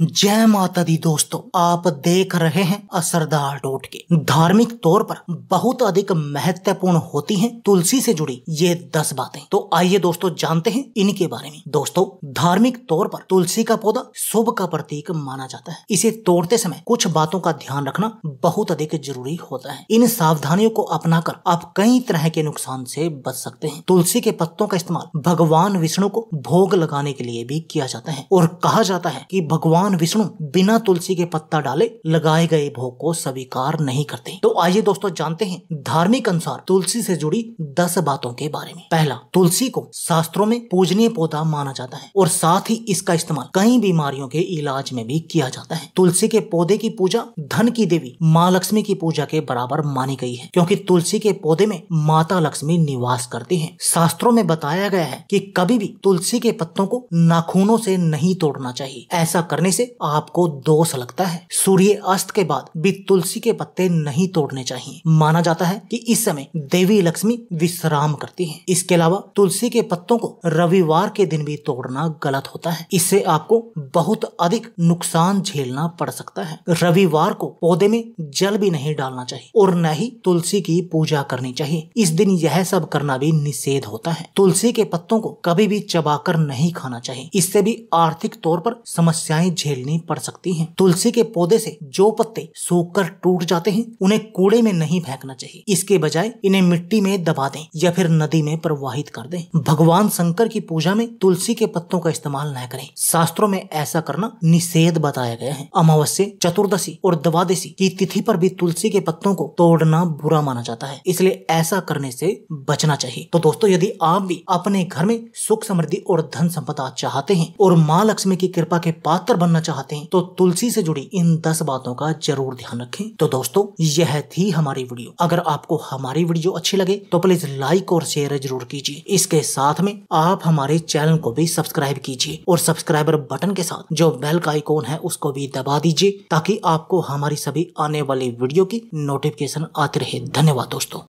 जय माता दी दोस्तों आप देख रहे हैं असरदार टोटके के धार्मिक तौर पर बहुत अधिक महत्वपूर्ण होती हैं तुलसी से जुड़ी ये दस बातें तो आइए दोस्तों जानते हैं इनके बारे में दोस्तों धार्मिक तौर पर तुलसी का पौधा शुभ का प्रतीक माना जाता है इसे तोड़ते समय कुछ बातों का ध्यान रखना बहुत अधिक जरूरी होता है इन सावधानियों को अपना आप कई तरह के नुकसान से बच सकते हैं तुलसी के पत्तों का इस्तेमाल भगवान विष्णु को भोग लगाने के लिए भी किया जाता है और कहा जाता है की भगवान भगवान विष्णु बिना तुलसी के पत्ता डाले लगाए गए भोग को स्वीकार नहीं करते तो आइए दोस्तों जानते हैं धार्मिक अनुसार तुलसी से जुड़ी दस बातों के बारे में पहला तुलसी को शास्त्रों में पूजनीय पौधा माना जाता है और साथ ही इसका इस्तेमाल कई बीमारियों के इलाज में भी किया जाता है तुलसी के पौधे की पूजा धन की देवी माँ लक्ष्मी की पूजा के बराबर मानी गई है क्योंकि तुलसी के पौधे में माता लक्ष्मी निवास करती है शास्त्रों में बताया गया है की कभी भी तुलसी के पत्तों को नाखूनों से नहीं तोड़ना चाहिए ऐसा करने से आपको दोष लगता है सूर्य अस्त के बाद भी तुलसी के पत्ते नहीं तोड़ने चाहिए माना जाता है कि इस समय देवी लक्ष्मी विश्राम करती है इसके अलावा तुलसी के पत्तों को रविवार के दिन भी तोड़ना गलत होता है इससे आपको बहुत अधिक नुकसान झेलना पड़ सकता है रविवार को पौधे में जल भी नहीं डालना चाहिए और न ही तुलसी की पूजा करनी चाहिए इस दिन यह सब करना भी निषेध होता है तुलसी के पत्तों को कभी भी चबाकर नहीं खाना चाहिए इससे भी आर्थिक तौर पर समस्याएं झेलनी पड़ सकती है तुलसी के पौधे से जो पत्ते सोखकर टूट जाते हैं उन्हें कूड़े में नहीं फेंकना चाहिए इसके बजाय इन्हें मिट्टी में दबा दें या फिर नदी में प्रवाहित कर दें भगवान शंकर की पूजा में तुलसी के पत्तों का इस्तेमाल न करें शास्त्रों में ऐसा करना निषेध बताया गया है अमावस्या चतुर्दशी और द्वादशी की तिथि पर भी तुलसी के पत्तों को तोड़ना बुरा माना जाता है इसलिए ऐसा करने से बचना चाहिए तो दोस्तों यदि आप भी अपने घर में सुख समृद्धि और धन संपदा चाहते हैं और माँ लक्ष्मी की कृपा के पात्र बनना होना चाहते हैं तो तुलसी से जुड़ी इन दस बातों का जरूर ध्यान रखें तो दोस्तों यह थी हमारी वीडियो अगर आपको हमारी वीडियो अच्छी लगे तो प्लीज लाइक और शेयर जरूर कीजिए इसके साथ में आप हमारे चैनल को भी सब्सक्राइब कीजिए और सब्सक्राइबर बटन के साथ जो बेल का आइकॉन है उसको भी दबा दीजिए ताकि आपको हमारी सभी आने वाली वीडियो की नोटिफिकेशन आती रहे धन्यवाद दोस्तों